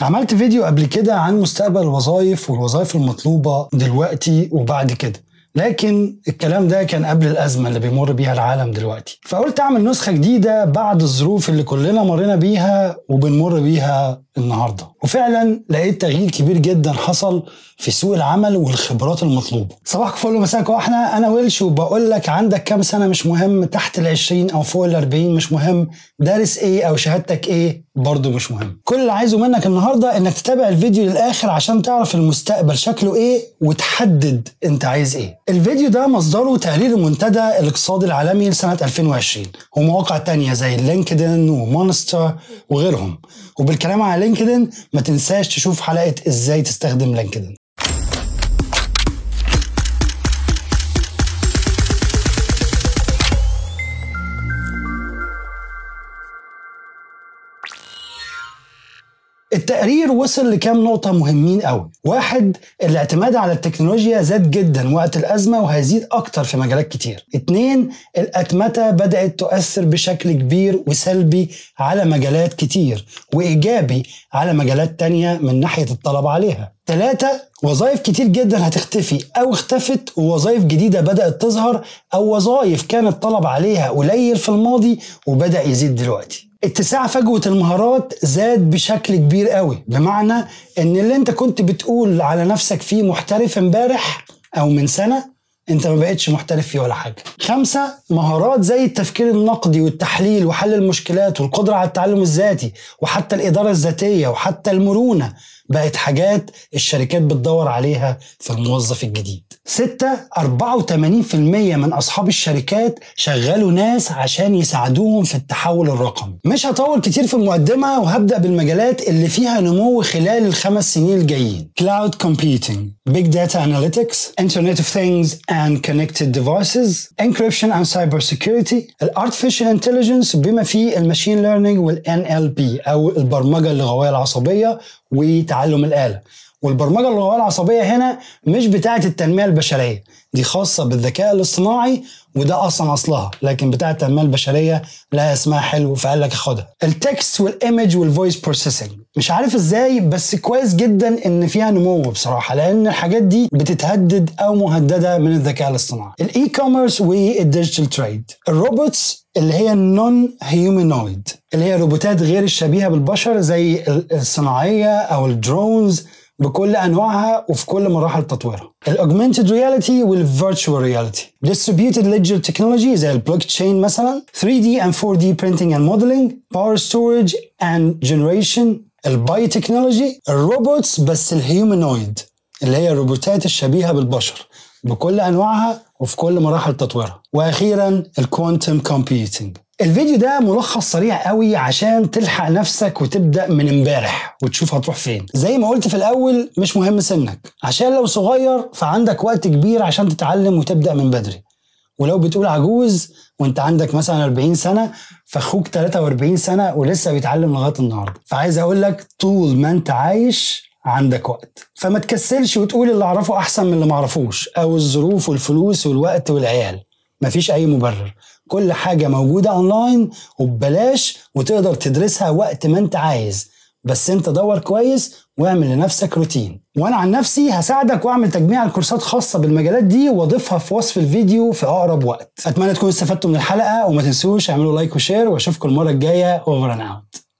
عملت فيديو قبل كده عن مستقبل الوظائف والوظائف المطلوبه دلوقتي وبعد كده لكن الكلام ده كان قبل الازمه اللي بيمر بيها العالم دلوقتي فقلت اعمل نسخه جديده بعد الظروف اللي كلنا مرينا بيها وبنمر بيها النهارده وفعلا لقيت تغيير كبير جدا حصل في سوق العمل والخبرات المطلوبه صباحك فل ومساك واحنا انا ويلش وبقول لك عندك كام سنه مش مهم تحت ال 20 او فوق ال 40 مش مهم دارس ايه او شهادتك ايه برضه مش مهم كل اللي عايزه منك النهارده انك تتابع الفيديو للاخر عشان تعرف المستقبل شكله ايه وتحدد انت عايز ايه الفيديو ده مصدره تقرير المنتدى الاقتصادي العالمي لسنة 2020 ومواقع تانية زي لينكدين ومونستر وغيرهم وبالكلام على لينكدين ما تنساش تشوف حلقة ازاي تستخدم لينكدين التقرير وصل لكام نقطة مهمين قوي واحد الاعتماد على التكنولوجيا زاد جدا وقت الأزمة وهيزيد أكتر في مجالات كتير اتنين الأتمتة بدأت تؤثر بشكل كبير وسلبي على مجالات كتير وإيجابي على مجالات تانية من ناحية الطلب عليها ثلاثة وظائف كتير جدا هتختفي أو اختفت ووظائف جديدة بدأت تظهر أو وظائف كان الطلب عليها قليل في الماضي وبدأ يزيد دلوقتي اتساع فجوة المهارات زاد بشكل كبير قوي بمعنى ان اللي انت كنت بتقول على نفسك فيه محترف امبارح او من سنة انت ما بقتش محترف فيه ولا حاجه خمسة مهارات زي التفكير النقدي والتحليل وحل المشكلات والقدرة على التعلم الذاتي وحتى الإدارة الذاتية وحتى المرونة بقت حاجات الشركات بتدور عليها في الموظف الجديد ستة 84% من أصحاب الشركات شغلوا ناس عشان يساعدوهم في التحول الرقمي مش هطول كتير في المقدمة وهبدأ بالمجالات اللي فيها نمو خلال الخمس سنين الجايين Cloud Computing Big Data Analytics Internet of Things and Connected Devices Encryption and Security Artificial Intelligence بما فيه الماشين Learning وال NLP أو البرمجة اللغوية العصبية وتعلم الآلة والبرمجه اللغويه العصبيه هنا مش بتاعه التنميه البشريه دي خاصه بالذكاء الاصطناعي وده اصلا اصلها لكن بتاعه التنميه البشريه لها اسمها حلو فقال لك خدها التكست والايمج والفويس بروسيسنج مش عارف ازاي بس كويس جدا ان فيها نمو بصراحه لان الحاجات دي بتتهدد او مهدده من الذكاء الاصطناعي الاي كوميرس والديجيتال تريد الروبوتس اللي هي النون هيومينويد اللي هي روبوتات غير الشبيهه بالبشر زي الصناعيه او الدرونز بكل انواعها وفي كل مراحل تطويرها الاوجمانتيد رياليتي والفيرتشوال رياليتي ديستريبيوتد ليدجر تكنولوجي زي البلوك تشين مثلا 3 دي اند 4 دي برينتنج اند موديلنج باور ستورج اند جنريشن الباي تكنولوجي الروبوتس بس الهيومانويد اللي هي الروبوتات الشبيهه بالبشر بكل انواعها وفي كل مراحل تطويرها واخيرا الكوانتم كومبيوتنج الفيديو ده ملخص سريع قوي عشان تلحق نفسك وتبدا من امبارح وتشوف هتروح فين زي ما قلت في الاول مش مهم سنك عشان لو صغير فعندك وقت كبير عشان تتعلم وتبدا من بدري ولو بتقول عجوز وانت عندك مثلا 40 سنه فاخوك 43 سنه ولسه بيتعلم لغايه النهارده فعايز اقول لك طول ما انت عايش عندك وقت فما تكسلش وتقول اللي اعرفه احسن من اللي ما اعرفوش او الظروف والفلوس والوقت والعيال مفيش اي مبرر كل حاجه موجوده اونلاين وببلاش وتقدر تدرسها وقت ما انت عايز بس انت دور كويس واعمل لنفسك روتين وانا عن نفسي هساعدك واعمل تجميع الكورسات خاصه بالمجالات دي واضيفها في وصف الفيديو في اقرب وقت اتمنى تكونوا استفدتوا من الحلقه وما تنسوش اعملوا لايك وشير واشوفكم المره الجايه اوفر اند اوت